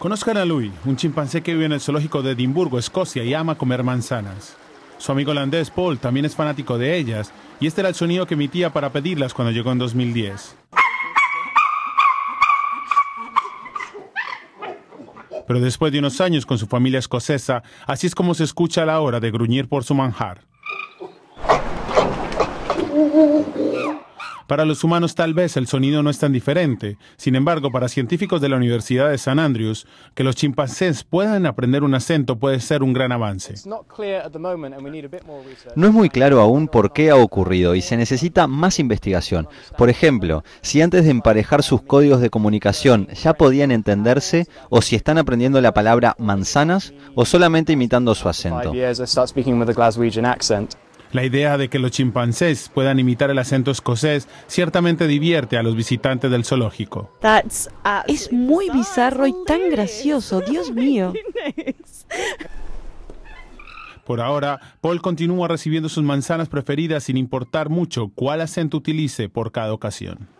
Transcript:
Conozcan a Louis, un chimpancé que vive en el zoológico de Edimburgo, Escocia, y ama comer manzanas. Su amigo holandés Paul también es fanático de ellas, y este era el sonido que emitía para pedirlas cuando llegó en 2010. Pero después de unos años con su familia escocesa, así es como se escucha a la hora de gruñir por su manjar. Para los humanos tal vez el sonido no es tan diferente. Sin embargo, para científicos de la Universidad de San Andrews, que los chimpancés puedan aprender un acento puede ser un gran avance. No es muy claro aún por qué ha ocurrido y se necesita más investigación. Por ejemplo, si antes de emparejar sus códigos de comunicación ya podían entenderse o si están aprendiendo la palabra manzanas o solamente imitando su acento. La idea de que los chimpancés puedan imitar el acento escocés ciertamente divierte a los visitantes del zoológico. Es muy bizarro y tan gracioso, Dios mío. Por ahora, Paul continúa recibiendo sus manzanas preferidas sin importar mucho cuál acento utilice por cada ocasión.